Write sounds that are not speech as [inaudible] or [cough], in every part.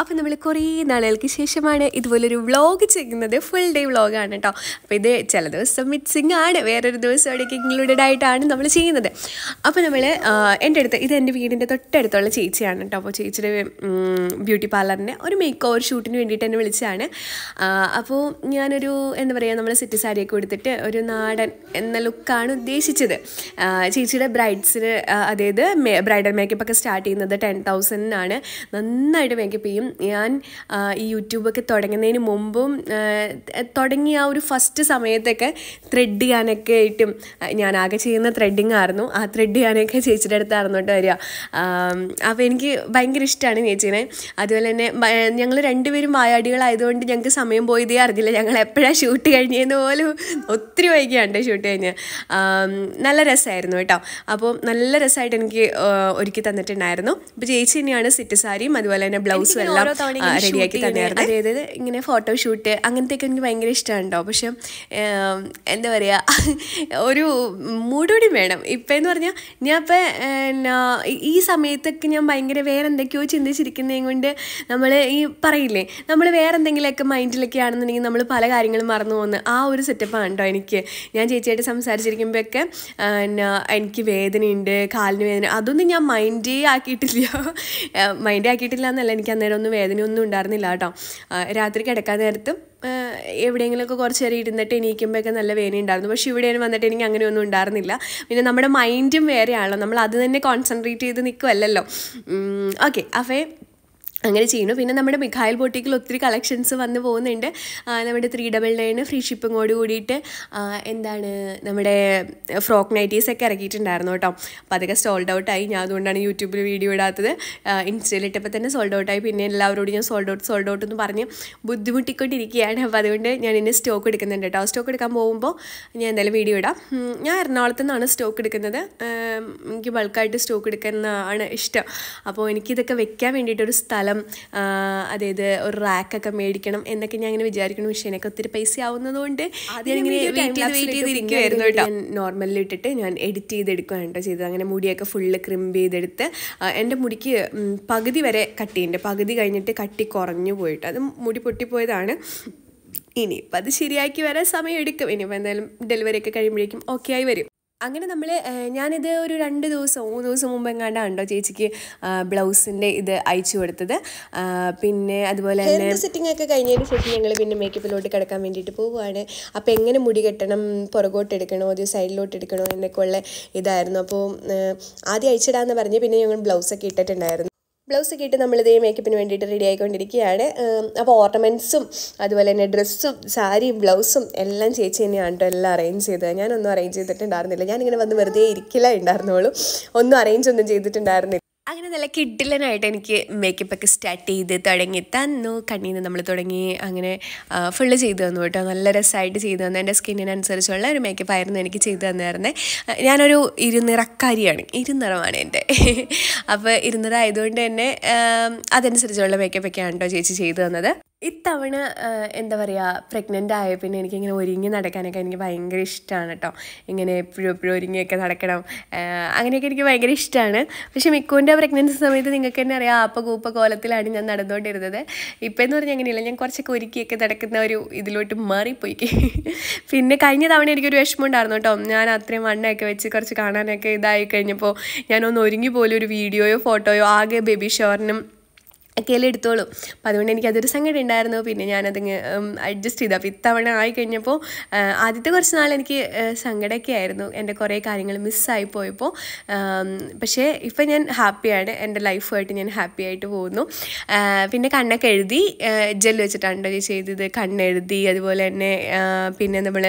അപ്പോൾ നമ്മൾ കുറേ നാളുകൾക്ക് ശേഷമാണ് ഇതുപോലൊരു വ്ളോഗ് ചെയ്യുന്നത് ഫുൾ ഡേ വ്ളോഗാണ് കേട്ടോ അപ്പോൾ ഇത് ചില ദിവസം മിക്സിങ് ആണ് വേറൊരു ദിവസം അവിടേക്ക് ഇൻക്ലൂഡഡ് ആയിട്ടാണ് നമ്മൾ ചെയ്യുന്നത് അപ്പോൾ നമ്മൾ എൻ്റെ അടുത്ത് ഇത് എൻ്റെ വീടിൻ്റെ തൊട്ടടുത്തുള്ള ചേച്ചിയാണ് കേട്ടോ അപ്പോൾ ചേച്ചിയുടെ ബ്യൂട്ടി പാർലറിൻ്റെ ഒരു മേക്ക് ഓവർ ഷൂട്ടിന് വേണ്ടിയിട്ട് എന്നെ വിളിച്ചതാണ് അപ്പോൾ ഞാനൊരു എന്താ പറയുക നമ്മൾ സിറ്റി സാരിയൊക്കെ കൊടുത്തിട്ട് ഒരു നാടൻ എന്ന ലുക്കാണ് ഉദ്ദേശിച്ചത് ചേച്ചിയുടെ ബ്രൈഡ്സിന് അതായത് ബ്രൈഡൽ മേക്കപ്പ് ഒക്കെ സ്റ്റാർട്ട് ചെയ്യുന്നത് ടെൻ തൗസൻഡിനാണ് നന്നായിട്ട് മേക്കപ്പ് ചെയ്യും ഞാൻ ഈ യൂട്യൂബൊക്കെ തുടങ്ങുന്നതിന് മുമ്പും തുടങ്ങിയ ആ ഒരു ഫസ്റ്റ് സമയത്തൊക്കെ ത്രെഡ് ചെയ്യാനൊക്കെ ആയിട്ടും ഞാൻ ആകെ ചെയ്യുന്ന ത്രെഡിങ് ആയിരുന്നു ആ ത്രെഡ് ചെയ്യാനൊക്കെ ചേച്ചിയുടെ അടുത്തായിരുന്നു കേട്ടോ വരിക അപ്പോൾ എനിക്ക് ഭയങ്കര ഇഷ്ടമാണ് ചേച്ചീനെ അതുപോലെ തന്നെ ഞങ്ങൾ രണ്ടുപേരും വായാടികളായതുകൊണ്ട് ഞങ്ങൾക്ക് സമയം പോയതേ അറിഞ്ഞില്ല ഞങ്ങൾ എപ്പോഴാണ് ഷൂട്ട് കഴിഞ്ഞതെന്ന് പോലും ഒത്തിരി വൈകിയാണ് ഷൂട്ട് കഴിഞ്ഞ് നല്ല രസമായിരുന്നു കേട്ടോ അപ്പോൾ നല്ല രസമായിട്ട് എനിക്ക് ഒരുക്കി തന്നിട്ടുണ്ടായിരുന്നു അപ്പോൾ ചേച്ചി തന്നെയാണ് സിറ്റ് സാരിയും അതുപോലെ തന്നെ ബ്ലൗസും എല്ലാം എല്ലാം റെഡിയാക്കി തന്നെയായിരുന്നു അതായത് ഇങ്ങനെ ഫോട്ടോഷൂട്ട് അങ്ങനത്തെയൊക്കെ എനിക്ക് ഭയങ്കര ഇഷ്ടമാണ് കേട്ടോ പക്ഷെ എന്താ പറയുക [laughs] ഒരു മൂടുകൂടി വേണം ഇപ്പം എന്ന് പറഞ്ഞാൽ ഞാൻ ഇപ്പം എന്നാ ഈ സമയത്തൊക്കെ ഞാൻ ഭയങ്കര വേറെ എന്തൊക്കെയോ ചിന്തിച്ചിരിക്കുന്നതും കൊണ്ട് നമ്മൾ ഈ പറയില്ലേ നമ്മൾ വേറെ എന്തെങ്കിലുമൊക്കെ മൈൻഡിലൊക്കെ ആണെന്നുണ്ടെങ്കിൽ നമ്മൾ പല കാര്യങ്ങളും മറന്നു പോകുന്നു ആ ഒരു സെറ്റപ്പാണ് കേട്ടോ എനിക്ക് ഞാൻ ചേച്ചിയായിട്ട് സംസാരിച്ചിരിക്കുമ്പോഴൊക്കെ എന്നാ എനിക്ക് വേദനയുണ്ട് കാലിന് വേദന അതൊന്നും ഞാൻ മൈൻഡേ ആക്കിയിട്ടില്ല മൈൻഡേ ആക്കിയിട്ടില്ല എന്നല്ല എനിക്ക് അന്നേരം ഒന്നും ഒന്നും വേദനയൊന്നും ഉണ്ടായിരുന്നില്ല കേട്ടോ രാത്രി കിടക്കാൻ നേരത്തും എവിടെയെങ്കിലുമൊക്കെ കുറച്ച് നേരം ഇരുന്നിട്ട് എണീക്കുമ്പോഴൊക്കെ നല്ല വേദന ഉണ്ടായിരുന്നു പക്ഷേ ഇവിടെ വന്നിട്ട് എനിക്ക് അങ്ങനെയൊന്നും ഉണ്ടായിരുന്നില്ല പിന്നെ നമ്മുടെ മൈൻഡും വേറെയാണല്ലോ നമ്മൾ അത് തന്നെ കോൺസെൻട്രേറ്റ് ചെയ്ത് നിൽക്കുമല്ലോ ഓക്കെ അപ്പേ അങ്ങനെ ചെയ്യുന്നു പിന്നെ നമ്മുടെ മിഖായിൽ ബോട്ടിക്കിൽ ഒത്തിരി കളക്ഷൻസ് വന്ന് പോകുന്നുണ്ട് നമ്മുടെ ത്രീ ഡബിൾ നയൻ ഫ്രീ കൂടി കൂടിയിട്ട് എന്താണ് നമ്മുടെ ഫ്രോക്ക് നൈറ്റീസൊക്കെ ഇറക്കിയിട്ടുണ്ടായിരുന്നു കേട്ടോ അപ്പോൾ അതൊക്കെ സോൾഡ് ഔട്ടായി ഞാൻ അതുകൊണ്ടാണ് യൂട്യൂബിൽ വീഡിയോ ഇടാത്തത് ഇട്ടപ്പോൾ തന്നെ സോൾഡ് ഔട്ടായി പിന്നെ എല്ലാവരോടും ഞാൻ സോൾഡ് ഔട്ട് സോൾഡ് ഔട്ട് എന്ന് പറഞ്ഞ് ബുദ്ധിമുട്ടിക്കൊണ്ടിരിക്കുകയാണ് അപ്പോൾ അതുകൊണ്ട് ഞാൻ ഇനി സ്റ്റോക്ക് എടുക്കുന്നുണ്ട് കേട്ടോ സ്റ്റോക്ക് എടുക്കാൻ പോകുമ്പോൾ ഞാൻ എന്തായാലും വീഡിയോ ഇടാം ഞാൻ എറണാകുളത്ത് നിന്നാണ് സ്റ്റോക്ക് എടുക്കുന്നത് എനിക്ക് ബൾക്കായിട്ട് സ്റ്റോക്ക് എടുക്കുന്നതാണ് ഇഷ്ടം അപ്പോൾ എനിക്കിതൊക്കെ വെക്കാൻ വേണ്ടിയിട്ടൊരു സ്ഥലം തൽക്കാലം അതായത് ഒരു റാക്കൊക്കെ മേടിക്കണം എന്നൊക്കെ ഞാൻ ഇങ്ങനെ വിചാരിക്കണം പക്ഷേ എനിക്ക് ഒത്തിരി പൈസ ആവുന്നതുകൊണ്ട് ചെയ്ത് വെയിറ്റ് ഞാൻ നോർമലിൽ ഇട്ടിട്ട് ഞാൻ എഡിറ്റ് ചെയ്തെടുക്കുകയാണ് കേട്ടോ ചെയ്തത് അങ്ങനെ മുടിയൊക്കെ ഫുള്ള് ക്രിംബ് ചെയ്തെടുത്ത് എൻ്റെ മുടിക്ക് പകുതി വരെ ചെയ്യുന്നുണ്ട് പകുതി കഴിഞ്ഞിട്ട് കട്ടി കുറഞ്ഞു പോയിട്ട് അത് മുടി പൊട്ടിപ്പോയതാണ് ഇനിയിപ്പം അത് ശരിയാക്കി വരാൻ സമയം എടുക്കും ഇനിയിപ്പോൾ എന്തായാലും ഡെലിവറി ഒക്കെ കഴിയുമ്പോഴേക്കും ഓക്കെ ആയി വരും അങ്ങനെ നമ്മൾ ഞാനിത് ഒരു രണ്ട് ദിവസം മൂന്ന് ദിവസം മുമ്പ് എങ്ങാണ്ടാണ് ഉണ്ടോ ചേച്ചിക്ക് ബ്ലൗസിൻ്റെ ഇത് അയച്ചു കൊടുത്തത് പിന്നെ അതുപോലെ തന്നെ സെറ്റിംഗ് ഒക്കെ കഴിഞ്ഞതിന് ശേഷം ഞങ്ങൾ പിന്നെ മേക്കപ്പിലോട്ട് കിടക്കാൻ വേണ്ടിയിട്ട് പോവുകയാണ് അപ്പോൾ എങ്ങനെ മുടി കെട്ടണം പുറകോട്ട് എടുക്കണോ അതോ സൈഡിലോട്ട് എടുക്കണോ എന്നൊക്കെ ഉള്ള ഇതായിരുന്നു അപ്പോൾ ആദ്യം അയച്ചിടാന്ന് പറഞ്ഞ് പിന്നെ ഞങ്ങൾ ബ്ലൗസൊക്കെ ഇട്ടിട്ടുണ്ടായിരുന്നു ബ്ലൗസ് ഒക്കെ ഇട്ട് നമ്മളിതേ മേക്കപ്പിന് വേണ്ടിയിട്ട് റെഡി ആയിക്കൊണ്ടിരിക്കുകയാണ് അപ്പോൾ ഓർണമെൻറ്റ്സും അതുപോലെ തന്നെ ഡ്രസ്സും സാരിയും ബ്ലൗസും എല്ലാം ചേച്ചി തന്നെയാണ് കേട്ടോ എല്ലാം അറേഞ്ച് ചെയ്തത് ഞാനൊന്നും അറേഞ്ച് ചെയ്തിട്ടുണ്ടായിരുന്നില്ല ഞാനിങ്ങനെ വന്ന് വെറുതെ ഇരിക്കില്ല ഉണ്ടായിരുന്നുള്ളൂ ഒന്നും അറേഞ്ച് ഒന്നും ചെയ്തിട്ടുണ്ടായിരുന്നില്ല അങ്ങനെ നല്ല കിഡിലനായിട്ട് എനിക്ക് മേക്കപ്പൊക്കെ സ്റ്റാർട്ട് ചെയ്ത് തുടങ്ങി തന്നു കണ്ണിൽ നിന്ന് നമ്മൾ തുടങ്ങി അങ്ങനെ ഫുള്ള് ചെയ്തു തന്നു കേട്ടോ നല്ല രസമായിട്ട് ചെയ്തു തന്നു എൻ്റെ സ്കിന്നിനനുസരിച്ചുള്ള ഒരു മേക്കപ്പ് ആയിരുന്നു എനിക്ക് ചെയ്തു തന്നായിരുന്നേ ഞാനൊരു ഇരുനിറക്കാരിയാണ് ഇരുനിറമാണ് എൻ്റെ [laughs] അപ്പോൾ ഇരുന്നിറായതുകൊണ്ട് ആയതുകൊണ്ട് തന്നെ അതനുസരിച്ചുള്ള മേക്കപ്പൊക്കെയാണ് കേട്ടോ ചേച്ചി ചെയ്തു തന്നത് ഇത്തവണ എന്താ പറയുക പ്രഗ്നൻ്റ് ആയ പിന്നെ എനിക്കിങ്ങനെ ഒരുങ്ങി നടക്കാനൊക്കെ എനിക്ക് ഭയങ്കര ഇഷ്ടമാണ് കേട്ടോ ഇങ്ങനെ എപ്പോഴും എപ്പോഴും ഒരുങ്ങിയൊക്കെ നടക്കണം അങ്ങനെയൊക്കെ എനിക്ക് ഭയങ്കര ഇഷ്ടമാണ് പക്ഷേ മിക്കുവിൻ്റെ പ്രഗ്നൻസി സമയത്ത് നിങ്ങൾക്ക് തന്നെ അറിയാം ആപ്പ കൂപ്പ കോലത്തിലാണ് ഞാൻ നടന്നുകൊണ്ടിരുന്നത് ഇപ്പം എന്ന് പറഞ്ഞാൽ അങ്ങനെയില്ല ഞാൻ കുറച്ചൊക്കെ ഒരുക്കിയൊക്കെ നടക്കുന്ന ഒരു ഇതിലോട്ട് മാറിപ്പോയി പിന്നെ കഴിഞ്ഞ തവണ എനിക്കൊരു ഉണ്ടായിരുന്നു കേട്ടോ ഞാൻ അത്രയും വണ്ണയൊക്കെ വെച്ച് കുറച്ച് കാണാനൊക്കെ ഇതായി കഴിഞ്ഞപ്പോൾ ഞാനൊന്ന് ഒരുങ്ങി പോലും ഒരു വീഡിയോയോ ഫോട്ടോയോ ആകെ ബേബി ഷോറിനും ഒക്കെയല്ലേ എടുത്തോളും അപ്പം അതുകൊണ്ട് അതൊരു സംഘടന ഉണ്ടായിരുന്നു പിന്നെ ഞാനത് അഡ്ജസ്റ്റ് ചെയ്തു അപ്പോൾ ഇത്തവണ ആയി കഴിഞ്ഞപ്പോൾ ആദ്യത്തെ കുറച്ച് നാൾ എനിക്ക് സങ്കടമൊക്കെ ആയിരുന്നു എൻ്റെ കുറേ കാര്യങ്ങൾ മിസ്സായി പോയപ്പോൾ പക്ഷേ ഇപ്പം ഞാൻ ഹാപ്പിയാണ് എൻ്റെ ലൈഫുമായിട്ട് ഞാൻ ഹാപ്പി ആയിട്ട് പോകുന്നു പിന്നെ കണ്ണൊക്കെ എഴുതി ജെൽ വെച്ചിട്ടാണ് ചെയ്തത് കണ്ണെഴുതി അതുപോലെ തന്നെ പിന്നെ നമ്മൾ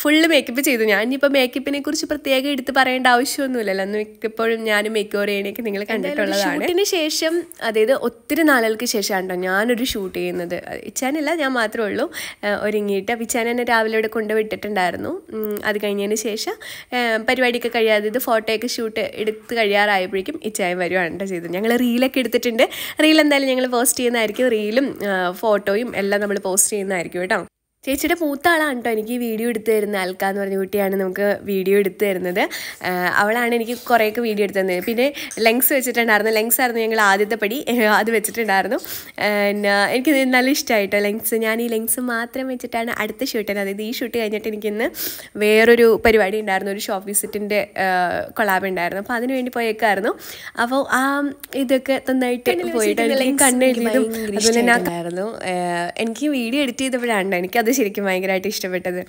ഫുള്ള് മേക്കപ്പ് ചെയ്തു ഞാൻ ഇനിയിപ്പോൾ മേക്കപ്പിനെ കുറിച്ച് പ്രത്യേകം എടുത്ത് പറയേണ്ട ആവശ്യമൊന്നുമില്ലല്ലോ അന്ന് മിക്കപ്പോഴും ഞാനും മേക്ക് ചെയ്യണേക്ക് നിങ്ങൾ കണ്ടിട്ടുള്ളതാണ് അതിന് ശേഷം അതായത് ഒത്തിരി നാളുകൾക്ക് ശേഷമാണ് കേട്ടോ ഞാനൊരു ഷൂട്ട് ചെയ്യുന്നത് ഇച്ചാനല്ല ഞാൻ മാത്രമേ ഉള്ളൂ ഒരുങ്ങിയിട്ട് അപ്പം ഇച്ചാൻ എന്നെ രാവിലെ ഇവിടെ കൊണ്ടുവിട്ടിട്ടുണ്ടായിരുന്നു അത് കഴിഞ്ഞതിന് ശേഷം പരിപാടിയൊക്കെ കഴിയാതെ ഇത് ഫോട്ടോയൊക്കെ ഷൂട്ട് എടുത്ത് കഴിയാറായപ്പോഴേക്കും ഇച്ചായം വരുവാണ് ചെയ്തത് ഞങ്ങൾ റീലൊക്കെ എടുത്തിട്ടുണ്ട് റീൽ എന്തായാലും ഞങ്ങൾ പോസ്റ്റ് ചെയ്യുന്നതായിരിക്കും റീലും ഫോട്ടോയും എല്ലാം നമ്മൾ പോസ്റ്റ് ചെയ്യുന്നതായിരിക്കും കേട്ടോ ചേച്ചിയുടെ മൂത്ത ആളാണ് കേട്ടോ എനിക്ക് വീഡിയോ എടുത്തു തരുന്ന അൽക്ക എന്ന് പറഞ്ഞ കുട്ടിയാണ് നമുക്ക് വീഡിയോ എടുത്തു തരുന്നത് അവളാണ് എനിക്ക് കുറേയൊക്കെ വീഡിയോ എടുത്തു തന്നത് പിന്നെ ലെങ്സ് വെച്ചിട്ടുണ്ടായിരുന്നു ലെങ്സ് ആയിരുന്നു ഞങ്ങൾ ആദ്യത്തെ പടി [laughs] അത് വെച്ചിട്ടുണ്ടായിരുന്നു പിന്നെ എനിക്ക് നല്ല ഇഷ്ടമായിട്ടോ ലെങ്സ് ഞാൻ ഈ ലെങ്സ് മാത്രം വെച്ചിട്ടാണ് അടുത്ത ഷൂട്ടിന് അതായത് ഈ ഷൂട്ട് കഴിഞ്ഞിട്ട് എനിക്കിന്ന് വേറൊരു പരിപാടി ഉണ്ടായിരുന്നു ഒരു ഷോപ്പ് വിസിറ്റിൻ്റെ കൊളാബ് ഉണ്ടായിരുന്നു അപ്പോൾ അതിനുവേണ്ടി വേണ്ടി പോയേക്കായിരുന്നു അപ്പോൾ ആ ഇതൊക്കെ നന്നായിട്ട് പോയിട്ട് കണ്ണെഴുതിയതും അതുപോലെ തന്നെ എനിക്ക് വീഡിയോ എഡിറ്റ് ചെയ്തപ്പോഴാണ് എനിക്കത് ശരിക്കും ഭയങ്കരമായിട്ട് ഇഷ്ടപ്പെട്ടത്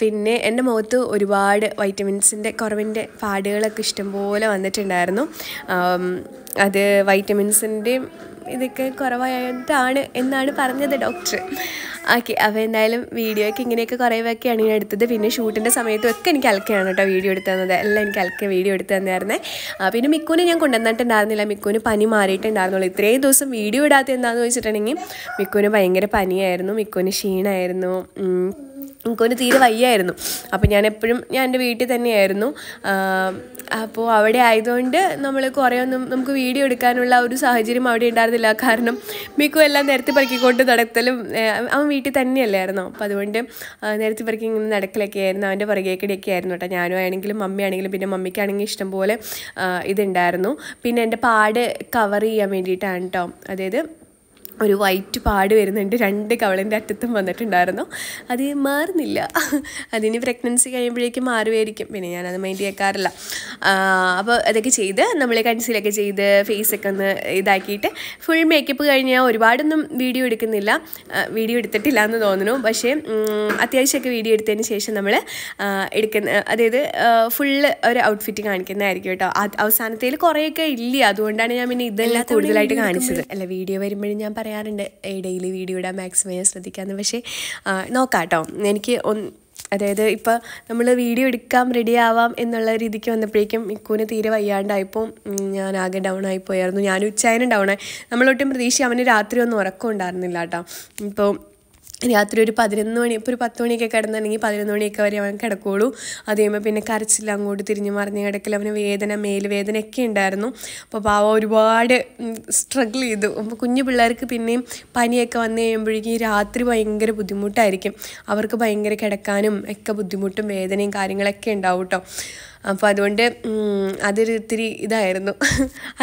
പിന്നെ എൻ്റെ മുഖത്ത് ഒരുപാട് വൈറ്റമിൻസിൻ്റെ കുറവിൻ്റെ പാടുകളൊക്കെ ഇഷ്ടംപോലെ വന്നിട്ടുണ്ടായിരുന്നു അത് വൈറ്റമിൻസിൻ്റെയും ഇതൊക്കെ കുറവായിട്ടാണ് എന്നാണ് പറഞ്ഞത് ഡോക്ടർ ഓക്കെ അപ്പോൾ എന്തായാലും വീഡിയോയ്ക്ക് ഇങ്ങനെയൊക്കെ കുറേവൊക്കെയാണ് ഞാൻ എടുത്തത് പിന്നെ ഷൂട്ടിൻ്റെ സമയത്തും ഒക്കെ എനിക്ക് അലക്കയാണ് കേട്ടോ വീഡിയോ എടുത്ത് തന്നത് എല്ലാം എനിക്ക് അലക്ക വീഡിയോ എടുത്ത് തന്നായിരുന്നേ പിന്നെ മിക്കൂനെ ഞാൻ കൊണ്ടുവന്നിട്ടുണ്ടായിരുന്നില്ല മിക്കൂന് പനി മാറിയിട്ടുണ്ടായിരുന്നുള്ളൂ ഇത്രയും ദിവസം വീഡിയോ ഇടാത്ത എന്താണെന്ന് വെച്ചിട്ടുണ്ടെങ്കിൽ മിക്കൂന് ഭയങ്കര പനിയായിരുന്നു മിക്കൂന് ക്ഷീണമായിരുന്നു എനിക്കൊന്ന് തീരെ വയ്യായിരുന്നു അപ്പോൾ ഞാൻ എപ്പോഴും ഞാൻ എൻ്റെ വീട്ടിൽ തന്നെയായിരുന്നു അപ്പോൾ അവിടെ ആയതുകൊണ്ട് നമ്മൾ കുറേ ഒന്നും നമുക്ക് വീഡിയോ എടുക്കാനുള്ള ഒരു സാഹചര്യം അവിടെ ഉണ്ടായിരുന്നില്ല കാരണം മിക്കും എല്ലാം നേരത്തെ പറക്കിക്കൊണ്ട് നടത്തലും അവൻ വീട്ടിൽ തന്നെയല്ലായിരുന്നു അപ്പോൾ അതുകൊണ്ട് നേരത്തെ പറക്കി ഇങ്ങനെ നടക്കലൊക്കെ ആയിരുന്നു അവൻ്റെ പുറകേക്കടിയൊക്കെ ആയിരുന്നു കേട്ടോ ഞാനും ആണെങ്കിലും മമ്മിയാണെങ്കിലും പിന്നെ മമ്മിക്കാണെങ്കിൽ ഇഷ്ടംപോലെ ഇതുണ്ടായിരുന്നു പിന്നെ എൻ്റെ പാട് കവർ ചെയ്യാൻ വേണ്ടിയിട്ടാണ് കേട്ടോ അതായത് ഒരു വൈറ്റ് പാട് വരുന്നുണ്ട് രണ്ട് കവളിൻ്റെ അറ്റത്തും വന്നിട്ടുണ്ടായിരുന്നു അത് മാറുന്നില്ല അതിന് പ്രഗ്നൻസി കഴിയുമ്പോഴേക്കും മാറുമായിരിക്കും പിന്നെ ഞാനത് മൈൻഡ് ചെയ്യാക്കാറില്ല അപ്പോൾ അതൊക്കെ ചെയ്ത് നമ്മൾ കൺസീലൊക്കെ ചെയ്ത് ഫേസൊക്കെ ഒന്ന് ഇതാക്കിയിട്ട് ഫുൾ മേക്കപ്പ് കഴിഞ്ഞ് ഒരുപാടൊന്നും വീഡിയോ എടുക്കുന്നില്ല വീഡിയോ എടുത്തിട്ടില്ല എന്ന് തോന്നുന്നു പക്ഷേ അത്യാവശ്യമൊക്കെ വീഡിയോ എടുത്തതിന് ശേഷം നമ്മൾ എടുക്കുന്ന അതായത് ഫുള്ള് ഒരു ഔട്ട്ഫിറ്റ് കാണിക്കുന്നതായിരിക്കും കേട്ടോ അവസാനത്തിൽ കുറേയൊക്കെ ഇല്ല അതുകൊണ്ടാണ് ഞാൻ പിന്നെ ഇതെല്ലാം കൂടുതലായിട്ട് കാണിച്ചത് അല്ല വീഡിയോ വരുമ്പോഴും ഞാൻ പറയാം പറയാറുണ്ട് ഡെയിലി വീഡിയോ ഇടാൻ മാക്സിമം ഞാൻ ശ്രദ്ധിക്കാമെന്ന് പക്ഷേ നോക്കാം കേട്ടോ എനിക്ക് ഒന്ന് അതായത് ഇപ്പോൾ നമ്മൾ വീഡിയോ എടുക്കാം റെഡി ആവാം എന്നുള്ള രീതിക്ക് വന്നപ്പോഴേക്കും ഇക്കൂന് തീരെ വയ്യാണ്ടായപ്പോൾ ഞാൻ ആകെ ഡൗൺ ആയി പോയായിരുന്നു ഞാൻ ഉച്ചായനും ഡൗൺ ആയി നമ്മളൊട്ടും പ്രതീക്ഷിച്ച് അവന് രാത്രി ഒന്നും ഉറക്കം ഉണ്ടായിരുന്നില്ല കേട്ടോ ഇപ്പോൾ രാത്രി ഒരു പതിനൊന്ന് മണി ഇപ്പോൾ ഒരു പത്ത് മണിയൊക്കെ കിടന്നുണ്ടെങ്കിൽ പതിനൊന്ന് മണിയൊക്കെ വരെ അവൻ കിടക്കുകയുള്ളൂ അത് കഴിയുമ്പോൾ പിന്നെ കരച്ചില്ല അങ്ങോട്ട് തിരിഞ്ഞ് മറിഞ്ഞ് കിടക്കൽ അവന് വേദന മേല് വേദനയൊക്കെ ഉണ്ടായിരുന്നു അപ്പോൾ പാവ ഒരുപാട് സ്ട്രഗിൾ ചെയ്തു അപ്പോൾ കുഞ്ഞു പിള്ളേർക്ക് പിന്നെയും പനിയൊക്കെ വന്നു കഴിയുമ്പോഴേക്കും രാത്രി ഭയങ്കര ബുദ്ധിമുട്ടായിരിക്കും അവർക്ക് ഭയങ്കര കിടക്കാനും ഒക്കെ ബുദ്ധിമുട്ടും വേദനയും കാര്യങ്ങളൊക്കെ ഉണ്ടാവും കേട്ടോ അപ്പോൾ അതുകൊണ്ട് അതൊരു ഇത്തിരി ഇതായിരുന്നു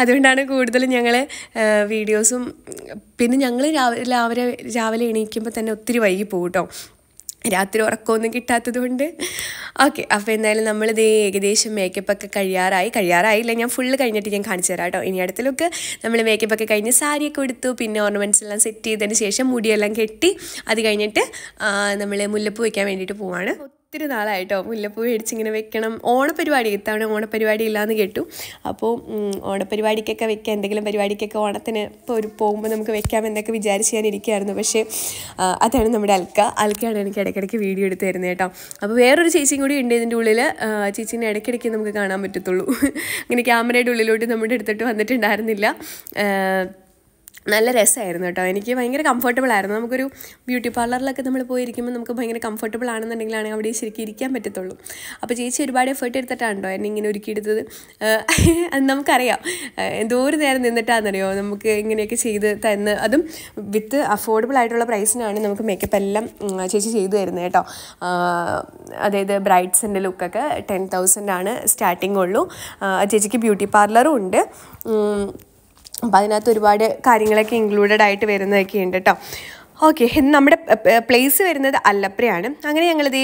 അതുകൊണ്ടാണ് കൂടുതൽ ഞങ്ങൾ വീഡിയോസും പിന്നെ ഞങ്ങൾ രാവിലെ രാവിലെ എണീക്കുമ്പോൾ തന്നെ ഒത്തിരി വൈകി പോകും കേട്ടോ രാത്രി ഉറക്കമൊന്നും കിട്ടാത്തത് കൊണ്ട് ഓക്കെ അപ്പോൾ എന്തായാലും നമ്മൾ നമ്മളിത് ഏകദേശം മേക്കപ്പൊക്കെ കഴിയാറായി കഴിയാറായില്ല ഞാൻ ഫുള്ള് കഴിഞ്ഞിട്ട് ഞാൻ കാണിച്ചു തരാം കേട്ടോ ഇനി അടുത്തലൊക്കെ നമ്മൾ മേക്കപ്പൊക്കെ കഴിഞ്ഞ് സാരിയൊക്കെ എടുത്തു പിന്നെ ഓർണമെൻറ്റ്സ് എല്ലാം സെറ്റ് ചെയ്തതിന് ശേഷം മുടിയെല്ലാം കെട്ടി അത് കഴിഞ്ഞിട്ട് നമ്മൾ മുല്ലപ്പൂ വയ്ക്കാൻ വേണ്ടിയിട്ട് പോവാണ് ഒത്തിരി നാളായിട്ടോ മുല്ലപ്പൂ മേടിച്ചിങ്ങനെ വെക്കണം ഓണപരിപാടി ഇത്തവണ ഓണപരിപാടി ഇല്ലയെന്ന് കേട്ടു അപ്പോൾ ഓണപരിപാടിക്കൊക്കെ വെക്കാം എന്തെങ്കിലും പരിപാടിക്കൊക്കെ ഓണത്തിന് ഇപ്പോൾ ഒരു പോകുമ്പോൾ നമുക്ക് വെക്കാം എന്നൊക്കെ വിചാരിച്ച് ഞാൻ ഇരിക്കുകയായിരുന്നു പക്ഷേ അതാണ് നമ്മുടെ അൽക്ക അൽക്കയാണ് എനിക്ക് ഇടയ്ക്കിടയ്ക്ക് വീഡിയോ എടുത്ത് തരുന്നത് കേട്ടോ അപ്പോൾ വേറൊരു ചേച്ചിയും കൂടി ഉണ്ട് ഇതിൻ്റെ ഉള്ളിൽ ചേച്ചീനെ ഇടയ്ക്കിടയ്ക്ക് നമുക്ക് കാണാൻ പറ്റത്തുള്ളൂ [laughs] അങ്ങനെ ക്യാമറയുടെ ഉള്ളിലോട്ട് നമ്മുടെ എടുത്തിട്ട് വന്നിട്ടുണ്ടായിരുന്നില്ല നല്ല രസമായിരുന്നു കേട്ടോ എനിക്ക് ഭയങ്കര കംഫർട്ടബിൾ ആയിരുന്നു നമുക്കൊരു ബ്യൂട്ടി പാർലറിലൊക്കെ നമ്മൾ പോയിരിക്കുമ്പോൾ നമുക്ക് ഭയങ്കര കംഫർട്ടബിൾ ആണെന്നുണ്ടെങ്കിലാണ് അവിടെ ശരിക്കും ഇരിക്കാൻ പറ്റത്തുള്ളൂ അപ്പോൾ ചേച്ചി ഒരുപാട് എഫേർട്ട് എടുത്തിട്ടാണല്ലോ എന്നെ ഇങ്ങനെ ഒരുക്കിയെടുത്തത് അത് നമുക്കറിയാം എന്തോരം നേരം നിന്നിട്ടാണെന്നറിയോ നമുക്ക് ഇങ്ങനെയൊക്കെ ചെയ്ത് തന്ന് അതും വിത്ത് അഫോർഡബിൾ ആയിട്ടുള്ള പ്രൈസിനാണ് നമുക്ക് മേക്കപ്പ് എല്ലാം ചേച്ചി ചെയ്തു തരുന്നത് കേട്ടോ അതായത് ബ്രൈഡ്സിൻ്റെ ലുക്കൊക്കെ ടെൻ തൗസൻഡാണ് സ്റ്റാർട്ടിംഗ് ഉള്ളൂ ചേച്ചിക്ക് ബ്യൂട്ടി പാർലറും ഉണ്ട് അപ്പം അതിനകത്ത് ഒരുപാട് കാര്യങ്ങളൊക്കെ ഇൻക്ലൂഡഡ് ആയിട്ട് വരുന്നതൊക്കെ ഉണ്ട് കേട്ടോ ഓക്കെ നമ്മുടെ പ്ലേസ് വരുന്നത് അല്ലപ്രയാണ് അങ്ങനെ ഞങ്ങളിത്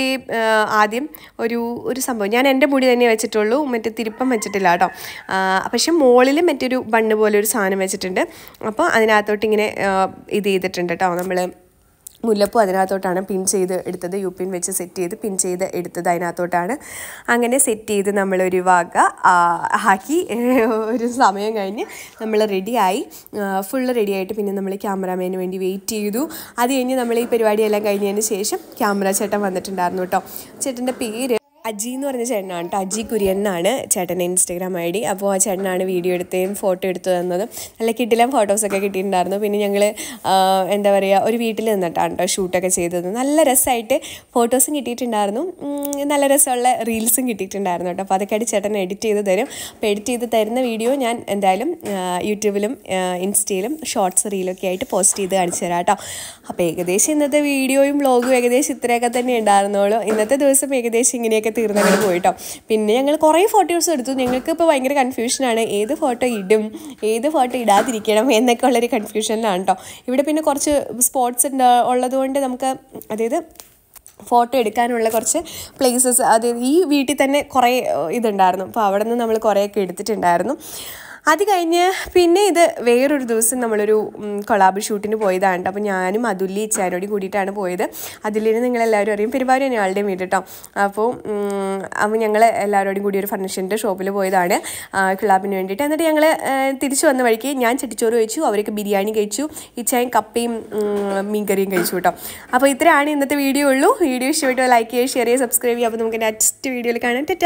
ആദ്യം ഒരു ഒരു സംഭവം ഞാൻ എൻ്റെ മുടി തന്നെ വെച്ചിട്ടുള്ളൂ മറ്റേ തിരുപ്പം വെച്ചിട്ടില്ല കേട്ടോ പക്ഷെ മുകളിൽ മറ്റൊരു ബണ്ണ് പോലെ ഒരു സാധനം വെച്ചിട്ടുണ്ട് അപ്പോൾ അതിനകത്തോട്ട് ഇങ്ങനെ ഇത് ചെയ്തിട്ടുണ്ട് കേട്ടോ നമ്മൾ മുല്ലപ്പൂ അതിനകത്തോട്ടാണ് പിൻ ചെയ്ത് എടുത്തത് യു പിൻ വെച്ച് സെറ്റ് ചെയ്ത് പിൻ ചെയ്ത് എടുത്തത് അതിനകത്തോട്ടാണ് അങ്ങനെ സെറ്റ് ചെയ്ത് നമ്മളൊരു വക ആക്കി [laughs] ഒരു സമയം കഴിഞ്ഞ് നമ്മൾ റെഡിയായി ഫുള്ള് റെഡിയായിട്ട് പിന്നെ നമ്മൾ ക്യാമറാമാന് വേണ്ടി വെയിറ്റ് ചെയ്തു അത് കഴിഞ്ഞ് നമ്മൾ ഈ പരിപാടിയെല്ലാം കഴിഞ്ഞതിന് ശേഷം ക്യാമറ ചേട്ടൻ വന്നിട്ടുണ്ടായിരുന്നു കേട്ടോ ചേട്ടൻ്റെ പേര് അജി എന്ന് പറഞ്ഞ ചേട്ടനാണ് കേട്ടോ അജി കുര്യൻ എന്നാണ് ചേട്ടൻ്റെ ഇൻസ്റ്റാഗ്രാം ഐ ഡി അപ്പോൾ ആ ചേട്ടനാണ് വീഡിയോ എടുത്തതും ഫോട്ടോ എടുത്തു തന്നത് നല്ല കിട്ടിലും ഫോട്ടോസൊക്കെ കിട്ടിയിട്ടുണ്ടായിരുന്നു പിന്നെ ഞങ്ങൾ എന്താ പറയുക ഒരു വീട്ടിൽ നിന്നിട്ടാണ് കേട്ടോ ഷൂട്ടൊക്കെ ചെയ്തത് നല്ല രസമായിട്ട് ഫോട്ടോസും കിട്ടിയിട്ടുണ്ടായിരുന്നു നല്ല രസമുള്ള റീൽസും കിട്ടിയിട്ടുണ്ടായിരുന്നു കേട്ടോ അപ്പോൾ അതൊക്കെയായിട്ട് ചേട്ടൻ എഡിറ്റ് ചെയ്ത് തരും അപ്പോൾ എഡിറ്റ് ചെയ്ത് തരുന്ന വീഡിയോ ഞാൻ എന്തായാലും യൂട്യൂബിലും ഇൻസ്റ്റയിലും ഷോർട്സ് റീലൊക്കെ ആയിട്ട് പോസ്റ്റ് ചെയ്ത് കാണിച്ചു തരാം കേട്ടോ അപ്പോൾ ഏകദേശം ഇന്നത്തെ വീഡിയോയും വ്ലോഗും ഏകദേശം ഇത്രയൊക്കെ തന്നെ ഉണ്ടായിരുന്നുള്ളൂ ഇന്നത്തെ ദിവസം ഏകദേശം ഇങ്ങനെയൊക്കെ തീർന്നവർ പോയിട്ടോ പിന്നെ ഞങ്ങൾ കുറേ ഫോട്ടോസ് എടുത്തു ഞങ്ങൾക്ക് ഇപ്പോൾ ഭയങ്കര കൺഫ്യൂഷനാണ് ഏത് ഫോട്ടോ ഇടും ഏത് ഫോട്ടോ ഇടാതിരിക്കണം എന്നൊക്കെ ഉള്ളൊരു കൺഫ്യൂഷനിലാണ് കേട്ടോ ഇവിടെ പിന്നെ കുറച്ച് സ്പോട്ട്സ് ഉണ്ട് ഉള്ളതുകൊണ്ട് നമുക്ക് അതായത് ഫോട്ടോ എടുക്കാനുള്ള കുറച്ച് പ്ലേസസ് അത് ഈ വീട്ടിൽ തന്നെ കുറേ ഇതുണ്ടായിരുന്നു അപ്പോൾ അവിടെ നിന്ന് നമ്മൾ കുറേയൊക്കെ എടുത്തിട്ടുണ്ടായിരുന്നു അത് കഴിഞ്ഞ് പിന്നെ ഇത് വേറൊരു ദിവസം നമ്മളൊരു കൊളാബ് ഷൂട്ടിന് പോയതാണ് അപ്പോൾ ഞാനും അതുല്ലി ഇച്ചാനോടി കൂടിയിട്ടാണ് പോയത് അതിലിന് നിങ്ങളെല്ലാവരും അറിയും തന്നെ ആളുടെ വീട് അപ്പോൾ അപ്പോൾ ഞങ്ങൾ എല്ലാവരോടും കൂടി ഒരു ഫർണിഷറിൻ്റെ ഷോപ്പിൽ പോയതാണ് കൊളാബിന് വേണ്ടിയിട്ട് എന്നിട്ട് ഞങ്ങൾ തിരിച്ചു വന്ന വഴിക്ക് ഞാൻ ചെട്ടിച്ചോറ് കഴിച്ചു അവരൊക്കെ ബിരിയാണി കഴിച്ചു ഇച്ചായും കപ്പയും മീൻകറിയും കഴിച്ചു കേട്ടോ അപ്പോൾ ഇത്രയാണ് ഇന്നത്തെ വീഡിയോ ഉള്ളൂ വീഡിയോ ഇഷ്ടപ്പെട്ടോ ലൈക്ക് ചെയ്യുക ഷെയർ ചെയ്യുക സബ്സ്ക്രൈബ് ചെയ്യുക അപ്പോൾ നമുക്ക് നെക്സ്റ്റ് വീഡിയോയിൽ കാണാം